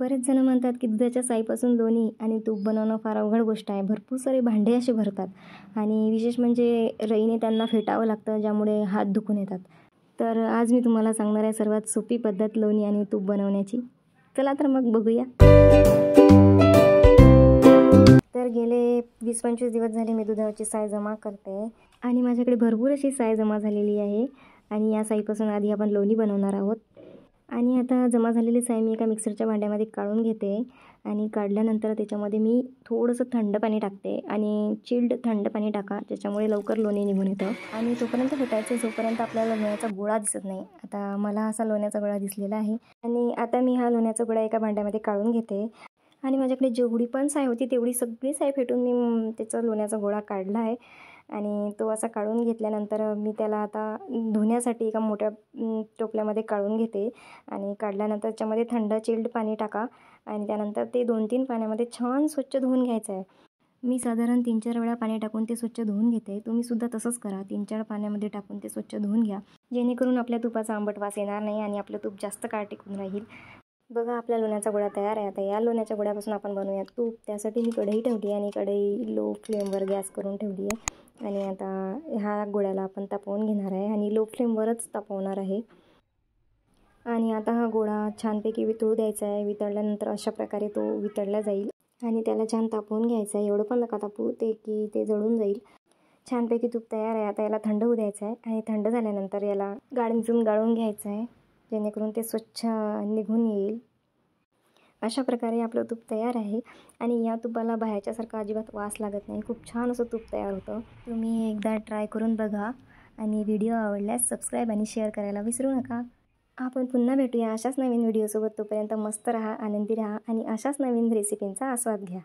बरेच जण म्हणतात की दुधाच्या साईपासून लोणी आणि तूप बनवणं फार अवघड गोष्ट आहे भरपूर सारे भांडे असे भरतात आणि विशेष म्हणजे रईने त्यांना फेटावं लागतं ज्यामुळे हात दुखून येतात तर आज मी तुम्हाला सांगणार आहे सर्वात सोपी पद्धत लोणी आणि तूप बनवण्याची चला तर मग बघूया तर गेले वीस पंचवीस दिवस झाले मी दुधाची साय जमा करते आणि माझ्याकडे भरपूर अशी साय जमा झालेली आहे आणि या साईपासून आधी आपण लोणी बनवणार आहोत आणि आता जमा झालेली साय मी एका मिक्सरच्या भांड्यामध्ये काढून घेते आणि काढल्यानंतर त्याच्यामध्ये मी थोडंसं थंड पाणी टाकते आणि चिल्ड थंड पाणी टाका ज्याच्यामुळे लवकर लोणी निघून येतं आणि तोपर्यंत फुटायचं जोपर्यंत आपल्याला लोण्याचा गोळा दिसत नाही आता मला असा लोण्याचा गोळा दिसलेला आहे आणि आता मी हा लोण्याचा गोळा एका भांड्यामध्ये काढून घेते आणि माझ्याकडे जेवढी पण साय होती तेवढी सगळी साय फेटून मी त्याचा लोण्याचा गोळा काढला आहे आणि तो असा काढून घेतल्यानंतर मी त्याला आता धुण्यासाठी एका मोठ्या टोपल्यामध्ये काढून घेते आणि काढल्यानंतर त्याच्यामध्ये थंड चिल्ड पाणी टाका आणि त्यानंतर ते दोन तीन पाण्यामध्ये छान स्वच्छ धुवून घ्यायचं आहे मी साधारण तीन चार वेळा पाणी टाकून ते स्वच्छ धुवून घेते तुम्हीसुद्धा तसंच करा तीन चार पाण्यामध्ये टाकून ते स्वच्छ धुवून घ्या जेणेकरून आपल्या तुपाचा आंबट वास येणार नाही आणि आपलं तूप जास्त काळ टिकून राहील बघा आपल्या लोण्याचा गोळा तयार आहे आता या लोण्याच्या गोळ्यापासून आपण बनवूया तूप त्यासाठी मी कढई ठेवली आणि कढई लो फ्लेमवर गॅस करून ठेवली आहे आणि आता ह्या गोळ्याला आपण तापवून घेणार आहे आणि लो फ्लेमवरच तापवणार आहे आणि आता हा गोळा छानपैकी वितळू द्यायचा आहे वितळल्यानंतर अशा प्रकारे तो वितळला जाईल आणि त्याला छान तापवून घ्यायचा आहे एवढं पण नका तापू ते की ते जळून जाईल छानपैकी तूप तयार आहे आता याला थंड होऊ द्यायचं आहे आणि थंड झाल्यानंतर याला गाळून गाळून घ्यायचं आहे जेणेकरून ते स्वच्छ निघून येईल अशा प्रकारे आपलं तूप तयार आहे आणि या तुपाला बाहेरच्यासारखा अजिबात वास लागत नाही खूप छान असं तूप तयार होतं तुम्ही एकदा ट्राय करून बघा आणि व्हिडिओ आवडल्यास सबस्क्राईब आणि शेअर करायला विसरू नका आपण पुन्हा भेटूया अशाच नवीन व्हिडिओसोबत तोपर्यंत मस्त राहा आनंदी राहा आणि अशाच नवीन रेसिपींचा आस्वाद घ्या